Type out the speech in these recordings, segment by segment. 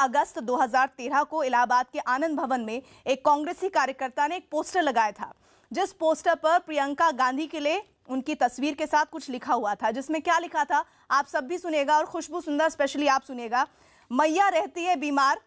अगस्त 2013 को इलाहाबाद के आनंद भवन में एक कांग्रेसी कार्यकर्ता ने एक पोस्टर लगाया था जिस पोस्टर पर प्रियंका गांधी के लिए उनकी तस्वीर के साथ कुछ लिखा हुआ था जिसमें क्या लिखा था आप सब भी सुनेगा और खुशबू सुंदर स्पेशली आप सुनेगा मैया रहती है बीमार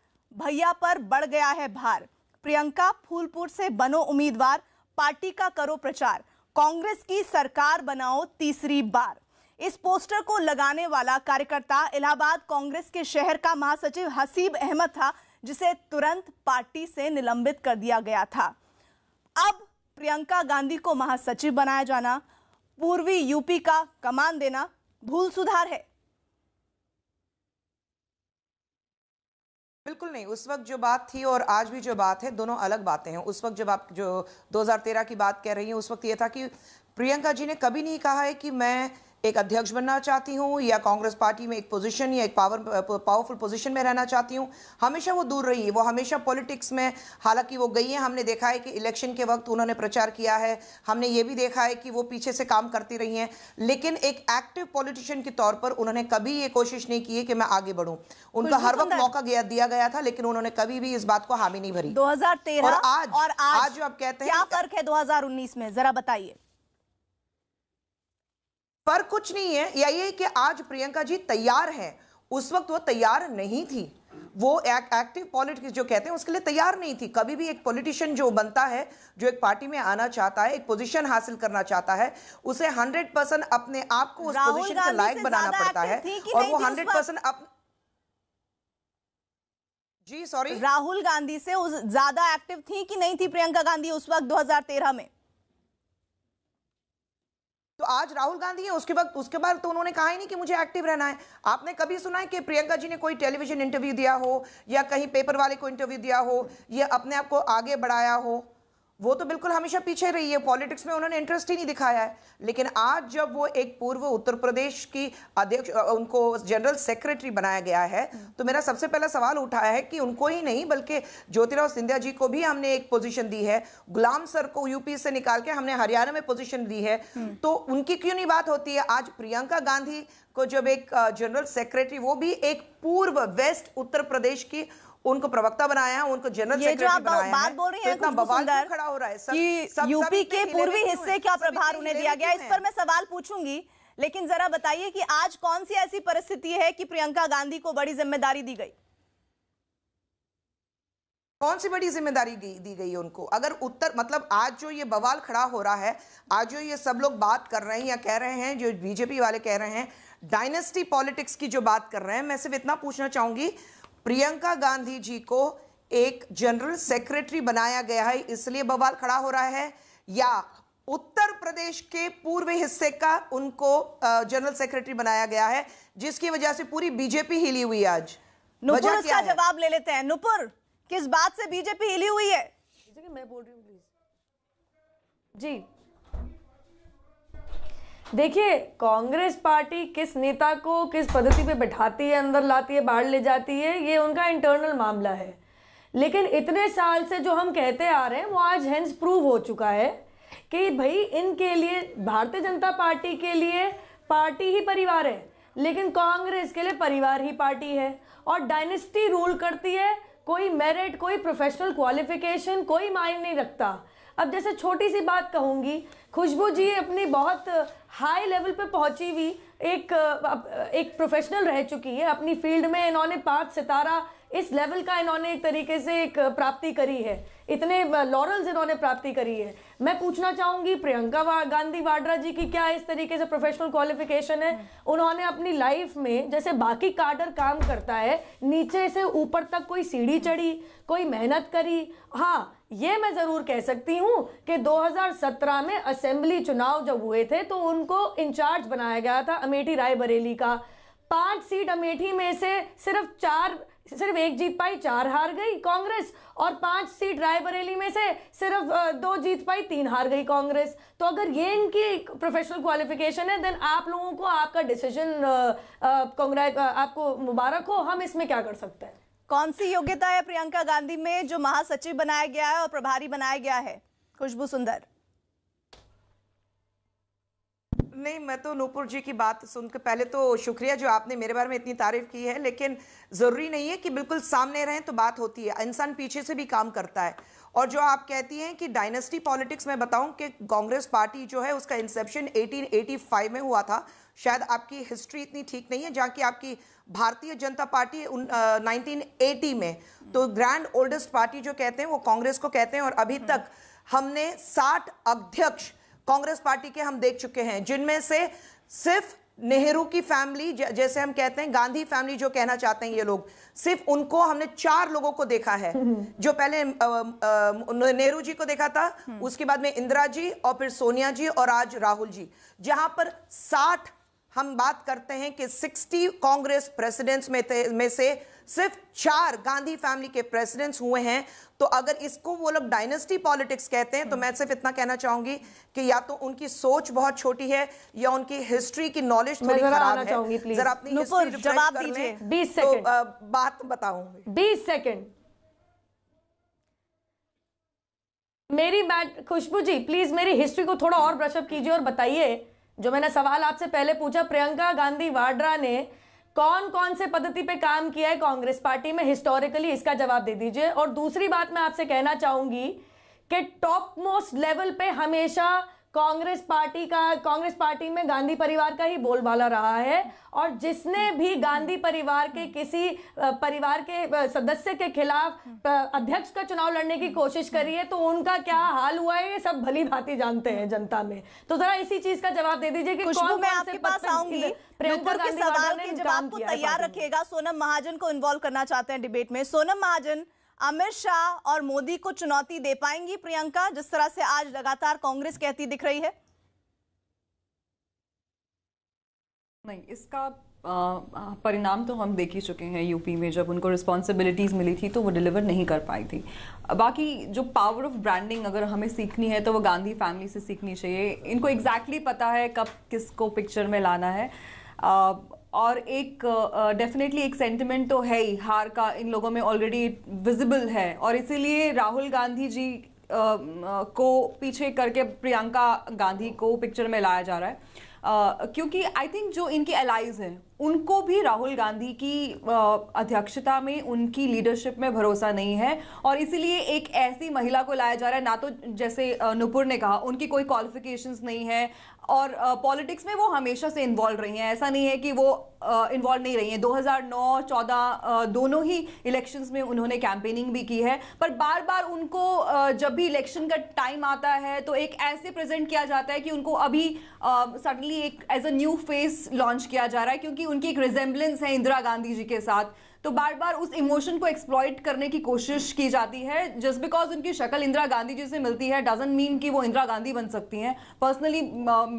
भैया पर बढ़ गया है भार प्रियंका फूलपुर से बनो उम्मीदवार पार्टी का करो प्रचार कांग्रेस की सरकार बनाओ तीसरी बार इस पोस्टर को लगाने वाला कार्यकर्ता इलाहाबाद कांग्रेस के शहर का महासचिव हसीब अहमद था जिसे तुरंत पार्टी से निलंबित कर दिया गया था अब प्रियंका गांधी को महासचिव बनाया जाना पूर्वी यूपी का कमान देना भूल सुधार है बिल्कुल नहीं उस वक्त जो बात थी और आज भी जो बात है दोनों अलग बातें हैं उस वक्त जब आप जो 2013 की बात कह रही हैं उस वक्त यह था कि प्रियंका जी ने कभी नहीं कहा है कि मैं एक अध्यक्ष बनना चाहती हूँ या कांग्रेस पार्टी में एक पोजीशन या एक पावर पावरफुल पोजीशन में रहना चाहती हूँ हमेशा वो दूर रही है वो हमेशा पॉलिटिक्स में हालांकि वो गई है हमने देखा है कि इलेक्शन के वक्त उन्होंने प्रचार किया है हमने ये भी देखा है कि वो पीछे से काम करती रही हैं लेकिन एक एक्टिव पॉलिटिशियन के तौर पर उन्होंने कभी ये कोशिश नहीं की है कि मैं आगे बढ़ूँ उनका हर वक्त मौका गया, दिया गया था लेकिन उन्होंने कभी भी इस बात को हामी नहीं भरी दो और आज और आज जो आप कहते हैं क्या फर्क है दो में जरा बताइए पर कुछ नहीं है या ये कि आज प्रियंका जी तैयार हैं उस वक्त वो तैयार नहीं थी वो एक, एक्टिव पॉलिटिक्स जो कहते हैं उसके लिए तैयार नहीं थी कभी भी एक पॉलिटिशियन जो बनता है जो एक पार्टी में आना चाहता है एक पोजीशन हासिल करना चाहता है उसे 100 परसेंट अपने आप को उस पोजीशन के लायक बनाना पड़ता है और वो 100 परसेंट अप... जी सॉरी राहुल गांधी से ज्यादा एक्टिव थी कि नहीं थी प्रियंका गांधी उस वक्त दो में तो आज राहुल गांधी है उसके वक्त उसके बाद तो उन्होंने कहा ही नहीं कि मुझे एक्टिव रहना है आपने कभी सुना है कि प्रियंका जी ने कोई टेलीविजन इंटरव्यू दिया हो या कहीं पेपर वाले को इंटरव्यू दिया हो या अपने आप को आगे बढ़ाया हो वो तो बिल्कुल हमेशा पीछे रही है पॉलिटिक्स में उन्होंने इंटरेस्ट ही नहीं दिखाया है लेकिन आज जब वो एक पूर्व उत्तर प्रदेश की अध्यक्ष उनको जनरल सेक्रेटरी बनाया गया है तो मेरा सबसे पहला सवाल उठा है कि उनको ही नहीं बल्कि ज्योतिराव सिंधिया जी को भी हमने एक पोजीशन दी है गुलाम सर को यूपी से निकाल के हमने हरियाणा में पोजिशन दी है तो उनकी क्यों नहीं बात होती है आज प्रियंका गांधी को जब एक जनरल सेक्रेटरी वो भी एक पूर्व वेस्ट उत्तर प्रदेश की उनको प्रवक्ता बनाया उनको जनरल ये जो आप बात बोल रही है, तो, तो सुंदर खड़ा हो रहा है सब, सब, यूपी के पूर्वी हिस्से का प्रभार उन्हें दिया गया इस पर मैं सवाल पूछूंगी लेकिन जरा बताइए कि आज कौन सी ऐसी परिस्थिति है कि प्रियंका गांधी को बड़ी जिम्मेदारी दी गई कौन सी बड़ी जिम्मेदारी दी गई है उनको अगर उत्तर मतलब आज जो ये बवाल खड़ा हो रहा है आज जो ये सब लोग बात कर रहे हैं या कह रहे हैं जो बीजेपी वाले कह रहे हैं डायनेस्टी पॉलिटिक्स की जो बात कर रहे हैं मैं सिर्फ इतना पूछना चाहूंगी प्रियंका गांधी जी को एक जनरल सेक्रेटरी बनाया गया है इसलिए बवाल खड़ा हो रहा है या उत्तर प्रदेश के पूर्व हिस्से का उनको जनरल सेक्रेटरी बनाया गया है जिसकी वजह से पूरी बीजेपी हिली हुई आज नुपुर इसका जवाब ले लेते हैं नुपुर किस बात से बीजेपी हिली हुई है मैं बोल रही हूँ प्लीज जी देखिए कांग्रेस पार्टी किस नेता को किस पद्धति पे बैठाती है अंदर लाती है बाहर ले जाती है ये उनका इंटरनल मामला है लेकिन इतने साल से जो हम कहते आ रहे हैं वो आज हैंस प्रूव हो चुका है कि भाई इनके लिए भारतीय जनता पार्टी के लिए पार्टी ही परिवार है लेकिन कांग्रेस के लिए परिवार ही पार्टी है और डायनेस्टी रूल करती है कोई मेरिट कोई प्रोफेशनल क्वालिफिकेशन कोई मायने नहीं रखता अब जैसे छोटी सी बात कहूँगी खुशबू जी अपनी बहुत हाई लेवल पे पहुँची हुई एक एक प्रोफेशनल रह चुकी है अपनी फील्ड में इन्होंने पाँच सितारा इस लेवल का इन्होंने एक तरीके से एक प्राप्ति करी है इतने लॉरल्स इन्होंने प्राप्ति करी है मैं पूछना चाहूँगी प्रियंका वा, गांधी वाड्रा जी की क्या इस तरीके से प्रोफेशनल क्वालिफिकेशन है हम्म। उन्होंने अपनी लाइफ में जैसे बाकी कार्डर काम करता है नीचे से ऊपर तक कोई सीढ़ी चढ़ी कोई मेहनत करी हाँ ये मैं ज़रूर कह सकती हूँ कि 2017 में असेंबली चुनाव जब हुए थे तो उनको इंचार्ज बनाया गया था अमेठी राय बरेली का पांच सीट अमेठी में से सिर्फ चार सिर्फ एक जीत पाई चार हार गई कांग्रेस और पांच सीट रायबरेली में से सिर्फ दो जीत पाई तीन हार गई कांग्रेस तो अगर ये इनकी प्रोफेशनल क्वालिफिकेशन है देन आप लोगों को आपका डिसीजन कांग्रेस आपको मुबारक हो हम इसमें क्या कर सकते हैं कौन सी योग्यता है प्रियंका गांधी में जो महासचिव बनाया गया है और प्रभारी बनाया गया है खुशबू सुंदर नहीं मैं तो नूपुर जी की बात सुनकर पहले तो शुक्रिया जो आपने मेरे बारे में इतनी तारीफ की है लेकिन ज़रूरी नहीं है कि बिल्कुल सामने रहें तो बात होती है इंसान पीछे से भी काम करता है और जो आप कहती हैं कि डायनेस्टी पॉलिटिक्स में बताऊं कि कांग्रेस पार्टी जो है उसका इंसेप्शन 1885 में हुआ था शायद आपकी हिस्ट्री इतनी ठीक नहीं है जहाँ की आपकी भारतीय जनता पार्टी नाइनटीन में तो ग्रैंड ओल्डेस्ट पार्टी जो कहते हैं वो कांग्रेस को कहते हैं और अभी हम्म। तक हमने साठ अध्यक्ष कांग्रेस पार्टी के हम देख चुके हैं जिनमें से सिर्फ नेहरू की फैमिली जैसे हम कहते हैं गांधी फैमिली जो कहना चाहते हैं ये लोग सिर्फ उनको हमने चार लोगों को देखा है हम्म। जो पहले नेहरू जी को देखा था हम्म। उसके बाद में इंदिरा जी और फिर सोनिया जी और आज राहुल जी जहां पर साठ हम बात करते हैं कि 60 कांग्रेस प्रेसिडेंट्स में थे में से सिर्फ चार गांधी फैमिली के प्रेसिडेंट्स हुए हैं तो अगर इसको वो लोग डायनेस्टी पॉलिटिक्स कहते हैं तो मैं सिर्फ इतना कहना चाहूंगी कि या तो उनकी सोच बहुत छोटी है या उनकी हिस्ट्री की नॉलेज थोड़ी खराब है जरा अपनी जवाब दीजिए बीस तो, सेकंड तो बात बताऊंगी बीस सेकेंड मेरी बात खुशबू जी प्लीज मेरी हिस्ट्री को थोड़ा और ब्रशअप कीजिए और बताइए जो मैंने सवाल आपसे पहले पूछा प्रियंका गांधी वाड्रा ने कौन कौन से पद्धति पे काम किया है कांग्रेस पार्टी में हिस्टोरिकली इसका जवाब दे दीजिए और दूसरी बात मैं आपसे कहना चाहूंगी कि टॉप मोस्ट लेवल पे हमेशा कांग्रेस पार्टी का कांग्रेस पार्टी में गांधी परिवार का ही बोलबाला रहा है और जिसने भी गांधी परिवार के किसी परिवार के सदस्य के खिलाफ अध्यक्ष का चुनाव लड़ने की कोशिश करी है तो उनका क्या हाल हुआ है ये सब भली भांति जानते हैं जनता में तो जरा इसी चीज का जवाब दे दीजिए कि कौन मैं आपके पास आऊंगी प्रियंका गांधी सवाल के जवाब तो को तैयार रखिएगा सोनम महाजन को इन्वॉल्व करना चाहते हैं डिबेट में सोनम महाजन अमित शाह और मोदी को चुनौती दे पाएंगी प्रियंका जिस तरह से आज लगातार कांग्रेस कहती दिख रही है नहीं इसका परिणाम तो हम देख ही चुके हैं यूपी में जब उनको रिस्पॉन्सिबिलिटीज़ मिली थी तो वो डिलीवर नहीं कर पाई थी बाकी जो पावर ऑफ ब्रांडिंग अगर हमें सीखनी है तो वो गांधी फैमिली से सीखनी चाहिए इनको एग्जैक्टली exactly पता है कब किसको पिक्चर में लाना है और एक डेफिनेटली uh, एक सेंटिमेंट तो है ही हार का इन लोगों में ऑलरेडी विजिबल है और इसीलिए राहुल गांधी जी uh, को पीछे करके प्रियंका गांधी को पिक्चर में लाया जा रहा है uh, क्योंकि आई थिंक जो इनके एलाइज हैं उनको भी राहुल गांधी की अध्यक्षता में उनकी लीडरशिप में भरोसा नहीं है और इसीलिए एक ऐसी महिला को लाया जा रहा है ना तो जैसे नुपुर ने कहा उनकी कोई क्वालिफिकेशंस नहीं है और पॉलिटिक्स में वो हमेशा से इन्वॉल्व रही हैं ऐसा नहीं है कि वो इन्वॉल्व नहीं रही हैं 2009 14 दोनों ही इलेक्शंस में उन्होंने कैंपेनिंग भी की है पर बार बार उनको जब भी इलेक्शन का टाइम आता है तो एक ऐसे प्रेजेंट किया जाता है कि उनको अभी सडनली एक as a new face launch किया जा रहा है क्योंकि उनकी एक रिजेम्बलेंस है इंदिरा गांधी जी के साथ तो बार बार उस इमोशन को एक्सप्लॉइट करने की कोशिश की जाती है जस्ट बिकॉज उनकी शक्ल इंदिरा गांधी जी से मिलती है डजेंट मीन कि वो इंदिरा गांधी बन सकती हैं पर्सनली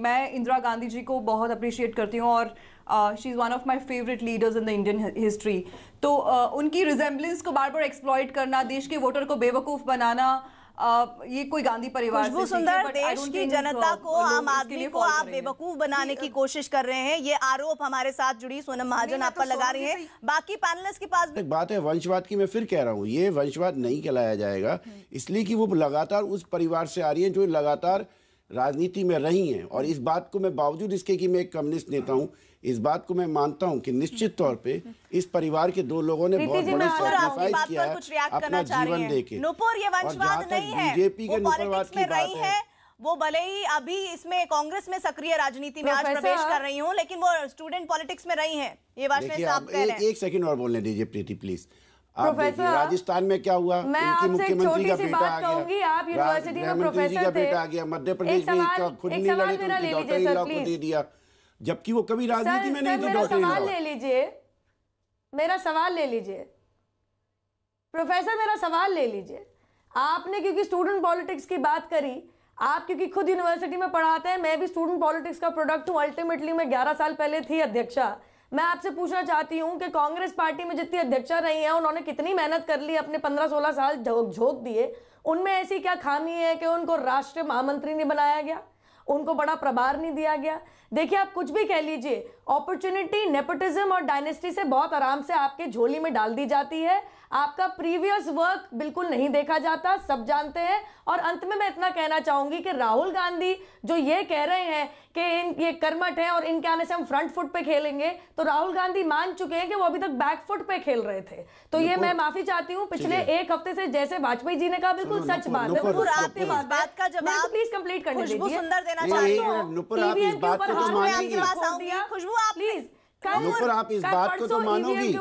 मैं इंदिरा गांधी जी को बहुत अप्रिशिएट करती हूँ और she is one of my favourite leaders in the Indian history तो uh, उनकी रिजेंबलेंस को बार बार एक्सप्लॉयट करना देश के वोटर को बेवकूफ़ बनाना ये कोई गांधी परिवार खुशबू सुंदर देश की जनता uh, को आम आदमी को आप बेवकूफ बनाने की कोशिश कर रहे हैं ये आरोप हमारे साथ जुड़ी सोनम महाजन आप तो पर लगा रही है तो बाकी पैनलिस्ट के पास बात है वंशवाद की मैं फिर कह रहा हूँ ये वंशवाद नहीं कहलाया जाएगा हम्म। इसलिए कि वो लगातार उस परिवार से आ रही है जो लगातार राजनीति में रही हैं और इस बात को मैं बावजूद इसके कि मैं एक कम्युनिस्ट नेता हूँ इस बात को मैं मानता हूं कि निश्चित तौर पे इस परिवार के दो लोगों ने बहुत बड़े सैक्रिफाइस किया है अपना जीवन देके नुपुर ये वंशवाद नहीं है बीजेपी के नुपुरवाद की बात है वो भले ही अभी इसमें कांग्रेस में सक्रिय राजनीति में आज प्रवेश कर रही हूँ लेकिन वो स्टूडेंट पॉलिटिक्स में रही हैं ये वाजपेयी साहब कह रहे हैं एक सेकंड और बोलने दीजिए प्रीति प्लीज आप देखिए राजस्थान में क्या हुआ इनकी मुख्यमंत्री का बेटा आ गया आप यूनिवर्सिटी में प्रोफेसर जी मध्य प्रदेश में खुद नहीं लड़े थे डॉक्टर लॉ को दे दिया जबकि वो कभी राजनीति में नहीं थे तो डॉक्टर सवाल ले लीजिए मेरा सवाल ले लीजिए प्रोफेसर मेरा सवाल ले लीजिए आपने क्योंकि स्टूडेंट पॉलिटिक्स की बात करी आप क्योंकि खुद यूनिवर्सिटी में पढ़ाते हैं मैं भी स्टूडेंट पॉलिटिक्स का प्रोडक्ट हूँ अल्टीमेटली मैं 11 साल पहले थी अध्यक्षा मैं आपसे पूछना चाहती हूँ कि कांग्रेस पार्टी में जितनी अध्यक्षा रही हैं उन्होंने कितनी मेहनत कर ली अपने 15-16 साल झोंक दिए उनमें ऐसी क्या खामी है कि उनको राष्ट्रीय महामंत्री नहीं बनाया गया उनको बड़ा प्रभार नहीं दिया गया देखिए आप कुछ भी कह लीजिए अपॉर्चुनिटी नेपोटिज्म और डायनेस्टी से बहुत आराम से आपके झोली में डाल दी जाती है आपका प्रीवियस वर्क बिल्कुल नहीं देखा जाता सब जानते हैं और अंत में मैं इतना कहना चाहूंगी कि राहुल गांधी जो ये कह रहे हैं कि इन ये कर्मठ है और इनके आने से हम फ्रंट फुट पे खेलेंगे तो राहुल गांधी मान चुके हैं कि वो अभी तक बैक फुट पे खेल रहे थे तो ये मैं माफी चाहती हूँ पिछले एक हफ्ते से जैसे वाजपेयी जी ने कहा बिल्कुल सच बात है प्लीज कंप्लीट करने देना चाहती हूँ नुपुर आप इस बात को तो मानेंगे खुशबू आप प्लीज नुपुर आप इस बात को तो मानोगी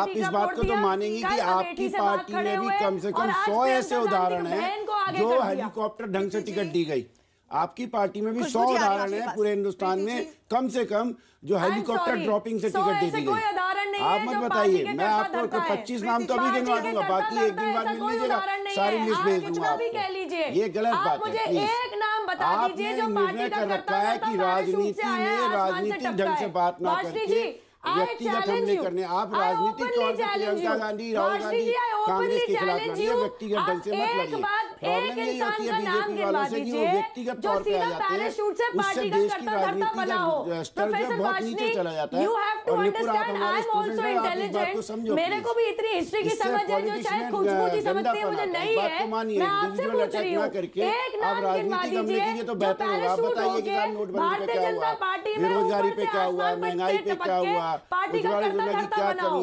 आप इस बात को तो मानेंगी कि आपकी पार्टी में भी कम से कम सौ ऐसे उदाहरण है जो हेलीकॉप्टर ढंग से टिकट दी गई आपकी पार्टी में भी सौ उदाहरण है पूरे हिंदुस्तान में कम से कम जो हेलीकॉप्टर ड्रॉपिंग से टिकट दे दी गई आप मत बताइए मैं आपको पच्चीस नाम तो अभी गिनवा दूंगा बाकी एक दिन बाद मिल लीजिएगा सारी लिस्ट भेज दूंगा आपको ये गलत बात है बता दीजिए जो पार्टी का करता है की राजनीति में राजनीतिक ढंग से बात ना करके व्यक्तिगत हमले करने आप राजनीतिक तौर पर प्रियंका गांधी राहुल गांधी कांग्रेस के खिलाफ व्यक्तिगत ढंग से मत लड़िए एक इंसान का नाम गिनवा दीजिए जो सीधा पैराशूट से पार्टी का करता करता बना हो प्रोफेसर वाजनी you have to understand I am also intelligent मेरे को भी इतनी हिस्ट्री की समझ है जो शायद खुशबू समझती है मुझे नहीं है मैं आपसे पूछ रही हूँ एक नाम गिनवा दीजिए तो बेहतर होगा आप बताइए किसान नोटबंदी पे क्या हुआ बेरोजगारी पे क्या हुआ महंगाई पे क्या हुआ पार्टी का करता करता बना हो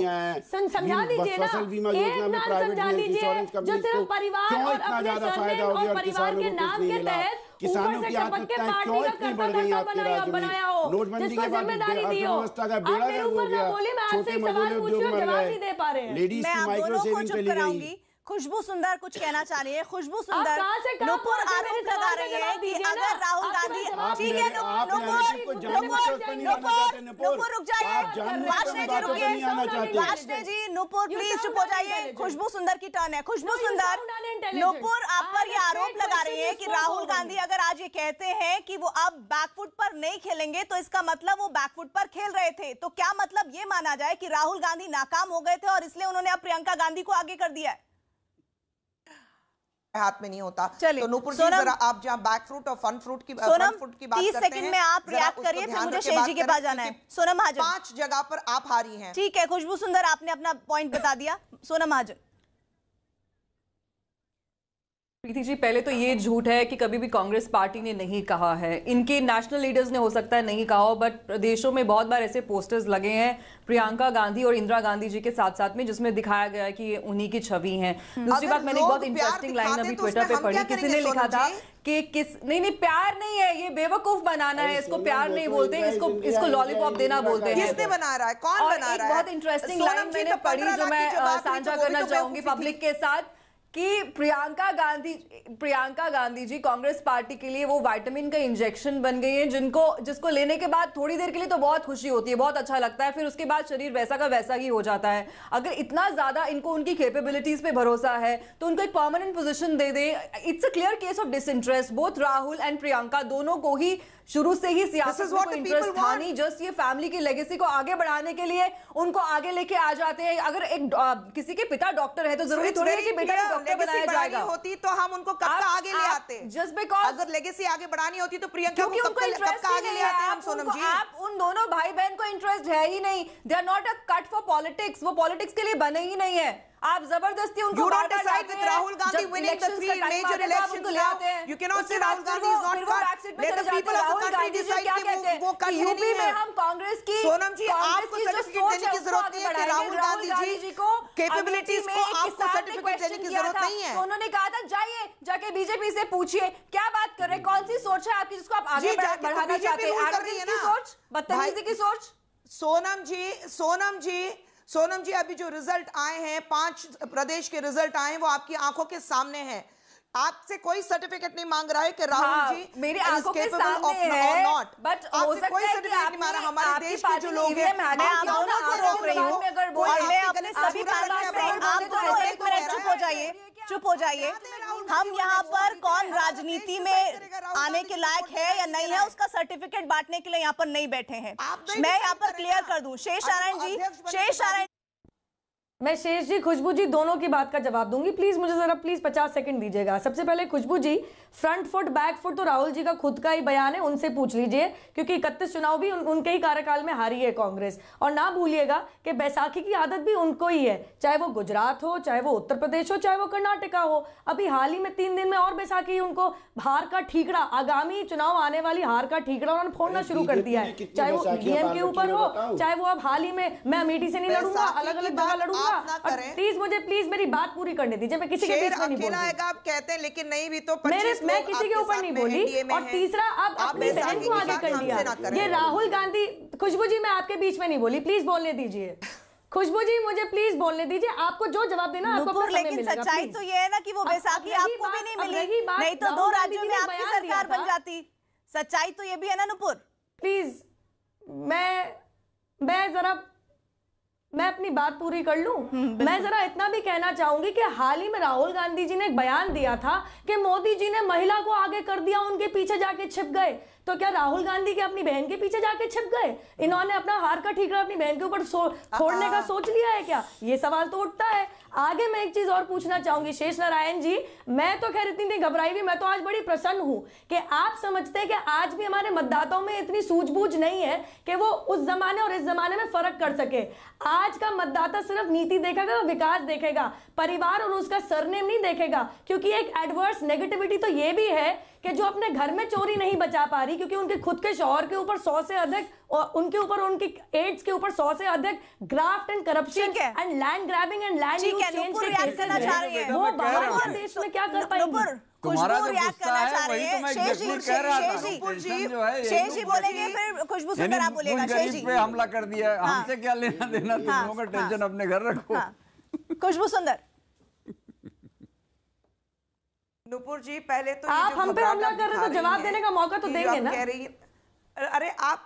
समझा दीजिए ना एक नाम समझा दीजिए जो सिर्फ परिवार और अपने का फायदा हो गया और किसानों को कुछ नहीं मिला किसानों की आत्महत्याएं क्यों इतनी बढ़ गई आपके राज्य में नोटबंदी के बाद अर्थव्यवस्था का बेड़ा गर्क हो गया छोटे मजदूर उद्योग मर गए लेडीज की माइक्रो सेविंग चली गई खुशबू सुंदर कुछ कहना चाह रही है खुशबू सुंदर नुपुर आरोप लगा रही है कि अगर राहुल गांधी ठीक है नुपुर रुक जाइए वाष्णे जी रुकिए जी नुपुर प्लीज चुप हो जाइए खुशबू सुंदर की टर्न है खुशबू सुंदर नुपुर आप पर ये आरोप लगा रही है कि राहुल गांधी अगर आज ये कहते हैं कि वो अब बैकफुट पर नहीं खेलेंगे तो इसका मतलब वो बैकफुट पर खेल रहे थे तो क्या मतलब ये माना जाए कि राहुल गांधी नाकाम हो गए थे और इसलिए उन्होंने अब प्रियंका गांधी को आगे कर दिया है हाथ में नहीं होता तो नूपुर जरा आप जहाँ बैक फ्रूट और फ्रंट फ्रूट की फ्रूट की बात करते सेकंड में आप रिएक्ट करिए फिर मुझे शेष जी के पास जाना है सोनम महाजन पांच जगह पर आप हारी हैं ठीक है खुशबू सुंदर आपने अपना पॉइंट बता दिया सोनम महाजन प्रीति जी पहले तो ये झूठ है कि कभी भी कांग्रेस पार्टी ने नहीं कहा है इनके नेशनल लीडर्स ने हो सकता है नहीं कहा हो बट प्रदेशों में बहुत बार ऐसे पोस्टर्स लगे हैं प्रियंका गांधी और इंदिरा गांधी जी के साथ साथ में जिसमें दिखाया गया है कि ये उन्हीं की छवि है दूसरी बात मैंने बहुत इंटरेस्टिंग लाइन अभी ट्विटर तो पे पढ़ी किसी ने लिखा था कि किस नहीं नहीं प्यार नहीं है ये बेवकूफ बनाना है इसको प्यार नहीं तो बोलते इसको इसको लॉलीपॉप देना बोलते हैं किसने बना रहा है कौन बना रहा है बहुत इंटरेस्टिंग लाइन तो मैंने पढ़ी जो मैं साझा करना चाहूंगी पब्लिक के साथ कि प्रियंका गांधी प्रियंका गांधी जी कांग्रेस पार्टी के लिए वो वाइटामिन का इंजेक्शन बन गई हैं जिनको जिसको लेने के बाद थोड़ी देर के लिए तो बहुत खुशी होती है बहुत अच्छा लगता है फिर उसके बाद शरीर वैसा का वैसा ही हो जाता है अगर इतना ज़्यादा इनको उनकी कैपेबिलिटीज़ पे भरोसा है तो उनको एक परमानेंट पोजिशन दे दें it's a clear case of disinterest both Rahul and Priyanka दोनों को ही शुरू से ही सियासत इंटरेस्ट जस्ट ये फैमिली की लेगेसी को आगे बढ़ाने के लिए उनको आगे लेके आ जाते हैं अगर एक किसी के पिता डॉक्टर है तो जरूरी थोड़ी है कि बेटा हम लेगेसी बढ़ानी होती तो हम उनको कब का आगे ले आते जस्ट बिकॉज अगर लेगेसी आगे बढ़ानी होती तो प्रियंका को कब का आगे ले आते हम सोनम जी आप उन दोनों भाई बहन को इंटरेस्ट है ही नहीं they are not a cut for politics वो पॉलिटिक्स के लिए बने ही नहीं है आप जबरदस्ती उनको तो में हम कांग्रेस की सोनम जी आपको की जरूरत नहीं है राहुल गांधी जी को कैपेबिलिटीज को आपको सर्टिफिकेट देने की जरूरत नहीं है उन्होंने कहा था जाइए जाके बीजेपी से पूछिए क्या बात कर रहे हैं कौन सी सोच है आपकी जिसको आप आगे तो बढ़ाना चाहते हैं सोच बदतमीजी की सोच सोनम जी सोनम जी सोनम जी अभी जो रिजल्ट आए हैं पांच प्रदेश के रिजल्ट आए हैं वो आपकी आंखों के सामने हैं आपसे कोई सर्टिफिकेट नहीं मांग रहा है कि राहुल हाँ, जी मेरी आंखों के सामने है नॉट बट आपसे कोई सर्टिफिकेट नहीं मांग रहा हमारे देश के जो लोग हैं मैं अपने सभी से आप दोनों तो एक चुप हो जाइए चुप हो जाइए हम यहाँ पर कौन राजनीति में आने के लायक है या नहीं है उसका सर्टिफिकेट बांटने के लिए यहाँ पर नहीं बैठे हैं मैं यहाँ पर क्लियर कर दू शेष नारायण जी शेष तो नारायण मैं शेष जी खुशबू जी दोनों की बात का जवाब दूंगी प्लीज मुझे जरा प्लीज पचास सेकंड दीजिएगा सबसे पहले Khushbu ji front foot back foot तो राहुल जी का खुद का ही बयान है उनसे पूछ लीजिए क्योंकि इकतीस चुनाव भी उन, उनके ही कार्यकाल में हारी है कांग्रेस और ना भूलिएगा कि बैसाखी की आदत भी उनको ही है चाहे वो गुजरात हो चाहे वो उत्तर प्रदेश हो चाहे वो कर्नाटका हो अभी हाल ही में तीन दिन में और बैसाखी उनको हार का ठीकड़ा आगामी चुनाव आने वाली हार का ठीकड़ा उन्होंने फोड़ना शुरू कर दिया है चाहे वो डीएम के ऊपर हो चाहे वो अब हाल ही में मैं अमेठी से नहीं लड़ूंगा अलग अलग जगह लड़ूंगा ना करें प्लीज मुझे प्लीज मेरी बात पूरी करने दीजिए मैं किसी के बीच में नहीं बोल आप कहते हैं लेकिन नहीं भी तो मेरे मैं किसी के ऊपर नहीं बोली और तीसरा अब अपनी बहन को आगे कर लिया ये राहुल गांधी खुशबू जी मैं आपके बीच में नहीं बोली प्लीज बोलने दीजिए खुशबू जी मुझे प्लीज बोलने दीजिए आपको जो जवाब देना आपको लेकिन सच्चाई तो ये है ना कि वो बैसाखी आपको भी नहीं मिली नहीं तो दो राज्यों में आपकी सरकार बन जाती सच्चाई तो ये भी है ना नुपुर प्लीज मैं मैं जरा मैं अपनी बात पूरी कर लूं हम्म, मैं जरा इतना भी कहना चाहूंगी कि हाल ही में राहुल गांधी जी ने एक बयान दिया था कि मोदी जी ने महिला को आगे कर दिया उनके पीछे जाके छिप गए तो क्या राहुल गांधी के अपनी बहन के पीछे जाके छिप गए इन्होंने अपना हार का ठीकरा अपनी बहन के ऊपर छोड़ने का सोच लिया है क्या ये सवाल तो उठता है आगे मैं एक चीज और पूछना चाहूंगी शेष नारायण जी मैं तो खैर इतनी नहीं घबराई हुई मैं तो आज बड़ी प्रसन्न हूं कि आप समझते हैं कि आज भी हमारे मतदाताओं में इतनी सूझबूझ नहीं है कि वो उस जमाने और इस जमाने में फर्क कर सके आज का मतदाता सिर्फ नीति देखेगा और विकास देखेगा परिवार और उसका सरनेम नहीं देखेगा क्योंकि एक एडवर्स नेगेटिविटी तो ये भी है कि जो अपने घर में चोरी नहीं बचा पा रही क्योंकि उनके खुद के शोहर के ऊपर सौ से अधिक और उनके ऊपर उनके एड्स के ऊपर सौ से अधिक graft and corruption and land grabbing and land वो में क्या कर पाएंगे तो शेष जी तो बोलेंगे फिर खुशबू बोलेगा शेष जी हमला कर दिया हाँ। हमसे क्या लेना देना हाँ, तुम लोगों का हाँ। टेंशन अपने घर रखो खुशबू सुंदर नुपुर जी पहले तो आप हम पे हमला कर रहे तो जवाब देने का मौका तो देंगे ना कह रही अरे आप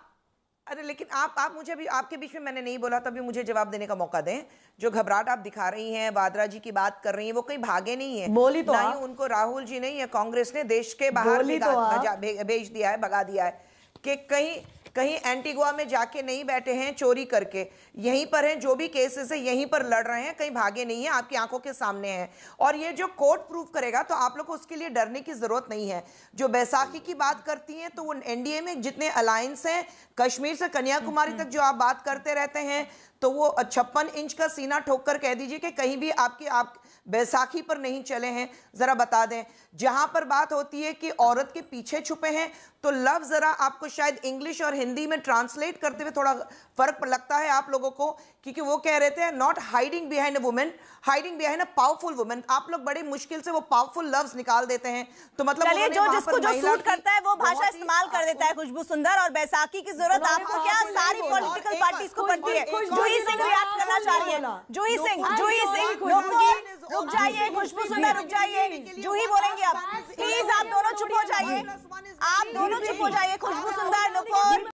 अरे लेकिन आप आप मुझे अभी आपके बीच में मैंने नहीं बोला तभी मुझे जवाब देने का मौका दें जो घबराहट आप दिखा रही हैं वाद्रा जी की बात कर रही हैं वो कहीं भागे नहीं है बोली तो ना ही उनको राहुल जी ने या कांग्रेस ने देश के बाहर तो भेज दिया है भगा दिया है कि कहीं कहीं एंटीगुआ में जाके नहीं बैठे हैं चोरी करके यहीं पर हैं जो भी केसेस है यहीं पर लड़ रहे हैं कहीं भागे नहीं है आपकी आंखों के सामने हैं और ये जो कोर्ट प्रूफ करेगा तो आप लोग को उसके लिए डरने की ज़रूरत नहीं है जो बैसाखी की बात करती हैं तो वो एनडीए में जितने अलायंस हैं कश्मीर से कन्याकुमारी हम्म, तक हम्म। जो आप बात करते रहते हैं तो वो छप्पन इंच का सीना ठोक कर कह दीजिए कि कहीं भी आपकी आप बैसाखी पर नहीं चले हैं ज़रा बता दें जहां पर बात होती है कि औरत के पीछे छुपे हैं तो लव ज़रा आपको शायद इंग्लिश और हिंदी में ट्रांसलेट करते हुए थोड़ा फर्क लगता है आप लोगों को क्योंकि वो कह रहे थे not hiding behind a woman hiding behind a powerful woman आप लोग बड़े मुश्किल से वो पावरफुल लव्स निकाल देते हैं तो मतलब जो जिसको जो सूट करता है वो भाषा इस्तेमाल कर देता है खुशबू सुंदर और बैसाखी की जरूरत तो आपको क्या सारी पॉलिटिकल पार्टीज को पड़ती है जूही सिंह रिएक्ट करना चाह रही है जूही सिंह जूही सिंह रुक जाइए खुशबू सुंदर रुक जाइए जूही बोलेंगे जाइए आप प्लीज आप दोनों चुप हो जाइए आप दोनों चुप हो जाइए खुशबू सुंदर नुपुर